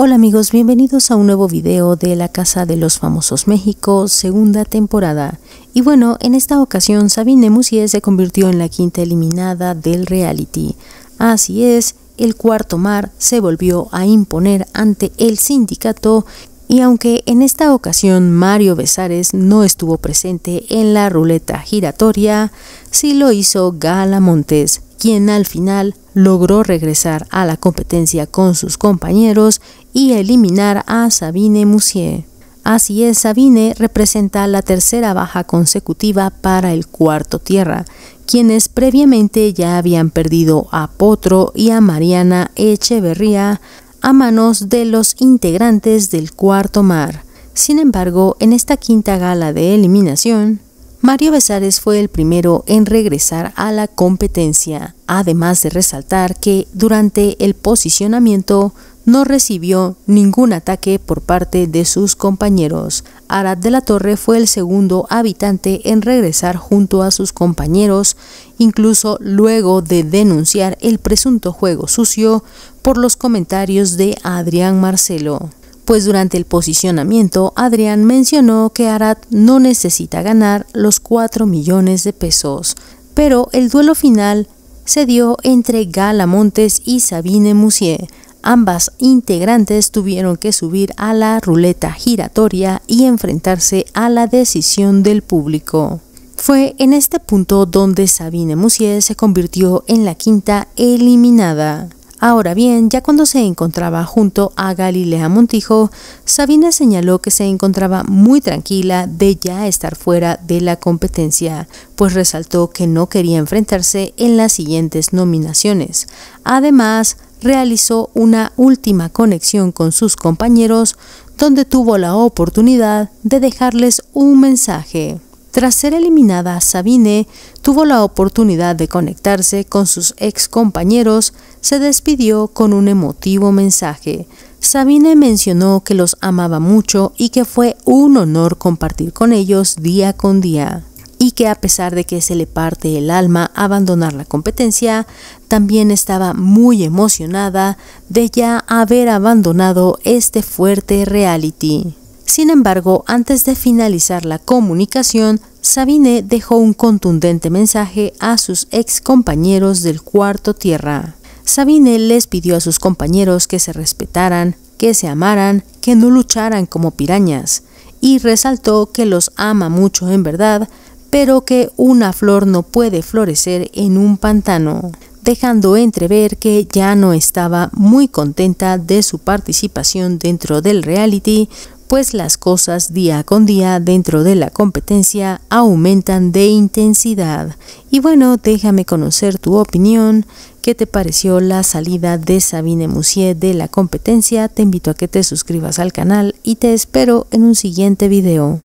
Hola amigos, bienvenidos a un nuevo video de La Casa de los Famosos México, segunda temporada. Y bueno, en esta ocasión Sabine Musier se convirtió en la quinta eliminada del reality. Así es, el cuarto mar se volvió a imponer ante el sindicato y aunque en esta ocasión Mario Besares no estuvo presente en la ruleta giratoria, sí lo hizo Gala Montes, quien al final logró regresar a la competencia con sus compañeros y eliminar a Sabine Musier. Así es, Sabine representa la tercera baja consecutiva para el cuarto tierra, quienes previamente ya habían perdido a Potro y a Mariana Echeverría a manos de los integrantes del Cuarto Mar. Sin embargo, en esta quinta gala de eliminación, Mario Besares fue el primero en regresar a la competencia, además de resaltar que durante el posicionamiento no recibió ningún ataque por parte de sus compañeros. Arad de la Torre fue el segundo habitante en regresar junto a sus compañeros, incluso luego de denunciar el presunto juego sucio por los comentarios de Adrián Marcelo pues durante el posicionamiento Adrián mencionó que Arad no necesita ganar los 4 millones de pesos, pero el duelo final se dio entre Gala Montes y Sabine Musier, Ambas integrantes tuvieron que subir a la ruleta giratoria y enfrentarse a la decisión del público. Fue en este punto donde Sabine Moussier se convirtió en la quinta eliminada. Ahora bien, ya cuando se encontraba junto a Galilea Montijo, Sabine señaló que se encontraba muy tranquila de ya estar fuera de la competencia, pues resaltó que no quería enfrentarse en las siguientes nominaciones. Además, realizó una última conexión con sus compañeros donde tuvo la oportunidad de dejarles un mensaje. Tras ser eliminada, Sabine tuvo la oportunidad de conectarse con sus ex compañeros, se despidió con un emotivo mensaje. Sabine mencionó que los amaba mucho y que fue un honor compartir con ellos día con día y que a pesar de que se le parte el alma abandonar la competencia, también estaba muy emocionada de ya haber abandonado este fuerte reality. Sin embargo, antes de finalizar la comunicación, Sabine dejó un contundente mensaje a sus ex compañeros del cuarto tierra. Sabine les pidió a sus compañeros que se respetaran, que se amaran, que no lucharan como pirañas, y resaltó que los ama mucho en verdad, pero que una flor no puede florecer en un pantano, dejando entrever que ya no estaba muy contenta de su participación dentro del reality, pues las cosas día con día dentro de la competencia aumentan de intensidad. Y bueno, déjame conocer tu opinión. ¿Qué te pareció la salida de Sabine Moussier de la competencia? Te invito a que te suscribas al canal y te espero en un siguiente video.